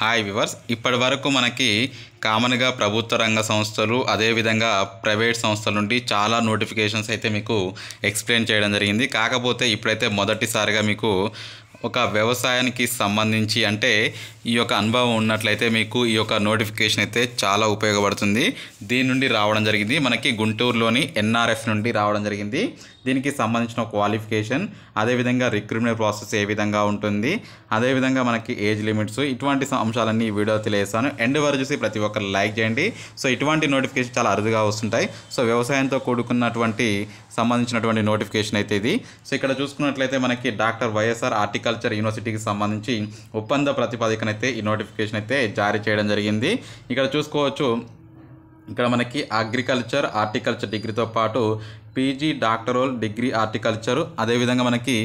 hi viewers ఇప్పటి వరకు మనకి కామన్గా ప్రభుత్వ రంగ సంస్థలు అదేవిధంగా ప్రైవేట్ సంస్థల నుండి చాలా నోటిఫికేషన్స్ అయితే మీకు ఎక్స్ప్లెయిన్ చేయడం జరిగింది కాకపోతే ఇప్పుడైతే మొదటిసారిగా మీకు ఒక వ్యవసాయానికి సంబంధించి అంటే ఈ యొక్క అనుభవం ఉన్నట్లయితే మీకు ఈ యొక్క నోటిఫికేషన్ అయితే చాలా ఉపయోగపడుతుంది దీని నుండి రావడం జరిగింది మనకి గుంటూరులోని ఎన్ఆర్ఎఫ్ నుండి రావడం జరిగింది దీనికి సంబంధించిన క్వాలిఫికేషన్ అదేవిధంగా రిక్రూట్మెంట్ ప్రాసెస్ ఏ విధంగా ఉంటుంది అదేవిధంగా మనకి ఏజ్ లిమిట్స్ ఇటువంటి అంశాలన్నీ వీడియో తెలియజేస్తాను ఎండ్ వరకు చూసి ప్రతి ఒక్కరు లైక్ చేయండి సో ఇటువంటి నోటిఫికేషన్ చాలా అరుదుగా వస్తుంటాయి సో వ్యవసాయంతో కూడుకున్నటువంటి సంబంధించినటువంటి నోటిఫికేషన్ అయితే ఇది సో ఇక్కడ చూసుకున్నట్లయితే మనకి డాక్టర్ వైఎస్ఆర్ ఆర్టికల్ అగ్రికల్చర్ యూనివర్సిటీకి సంబంధించి ఒప్పంద ప్రతిపాదికన అయితే ఈ నోటిఫికేషన్ అయితే జారీ చేయడం జరిగింది ఇక్కడ చూసుకోవచ్చు ఇక్కడ మనకి అగ్రికల్చర్ హార్టికల్చర్ డిగ్రీతో పాటు పీజీ డాక్టరోల్ డిగ్రీ హార్టికల్చర్ అదేవిధంగా మనకి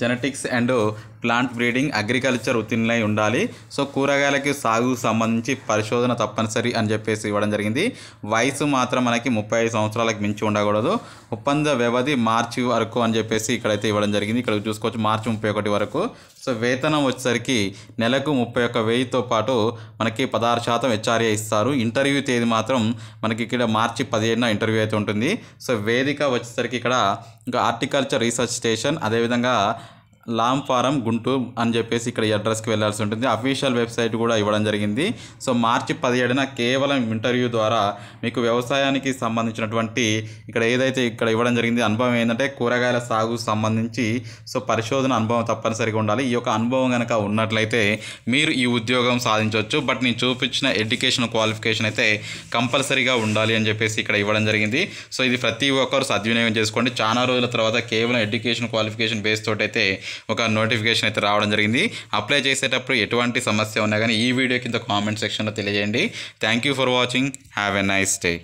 genetics and plant breeding agriculture ఉత్తీర్ణులై ఉండాలి సో కూరగాయలకి సాగు సంబంధించి పరిశోధన తప్పనిసరి అని చెప్పేసి ఇవ్వడం జరిగింది వయసు మాత్రం మనకి ముప్పై ఐదు సంవత్సరాలకు మించి ఉండకూడదు ఒప్పంద వ్యవధి మార్చి వరకు అని చెప్పేసి ఇక్కడైతే ఇవ్వడం జరిగింది ఇక్కడ చూసుకోవచ్చు మార్చి ముప్పై ఒకటి వరకు సో వేతనం వచ్చేసరికి నెలకు ముప్పై ఒక్క వెయ్యితో పాటు మనకి పదహారు శాతం హెచ్ఆర్ఏ ఇస్తారు ఇంటర్వ్యూ తేదీ మాత్రం మనకి ఇక్కడ మార్చి పదిహేడున ఇంటర్వ్యూ అయితే ఉంటుంది సో వేదిక వచ్చేసరికి ఇక్కడ ఇంకా హార్టికల్చర్ రీసెర్చ్ స్టేషన్ అదేవిధంగా 우리가 그러니까 లామ్ ఫారం గుంటూరు అని చెప్పేసి ఇక్కడ అడ్రస్కి వెళ్ళాల్సి ఉంటుంది అఫీషియల్ వెబ్సైట్ కూడా ఇవ్వడం జరిగింది సో మార్చి పదిహేడున కేవలం ఇంటర్వ్యూ ద్వారా మీకు వ్యవసాయానికి సంబంధించినటువంటి ఇక్కడ ఏదైతే ఇక్కడ ఇవ్వడం జరిగింది అనుభవం ఏంటంటే కూరగాయల సాగు సంబంధించి సో పరిశోధన అనుభవం తప్పనిసరిగా ఉండాలి ఈ యొక్క అనుభవం కనుక ఉన్నట్లయితే మీరు ఈ ఉద్యోగం సాధించవచ్చు బట్ నేను చూపించిన ఎడ్యుకేషన్ క్వాలిఫికేషన్ అయితే కంపల్సరీగా ఉండాలి అని చెప్పేసి ఇక్కడ ఇవ్వడం జరిగింది సో ఇది ప్రతి ఒక్కరు సద్వినియోగం చేసుకోండి చాలా రోజుల తర్వాత కేవలం ఎడ్యుకేషన్ క్వాలిఫికేషన్ బేస్ తోటైతే ఒక నోటిఫికేషన్ అయితే రావడం జరిగింది అప్లై చేసేటప్పుడు ఎటువంటి సమస్య ఉన్నా కానీ ఈ వీడియో కింద కామెంట్ సెక్షన్లో తెలియజేయండి thank you for watching have a nice day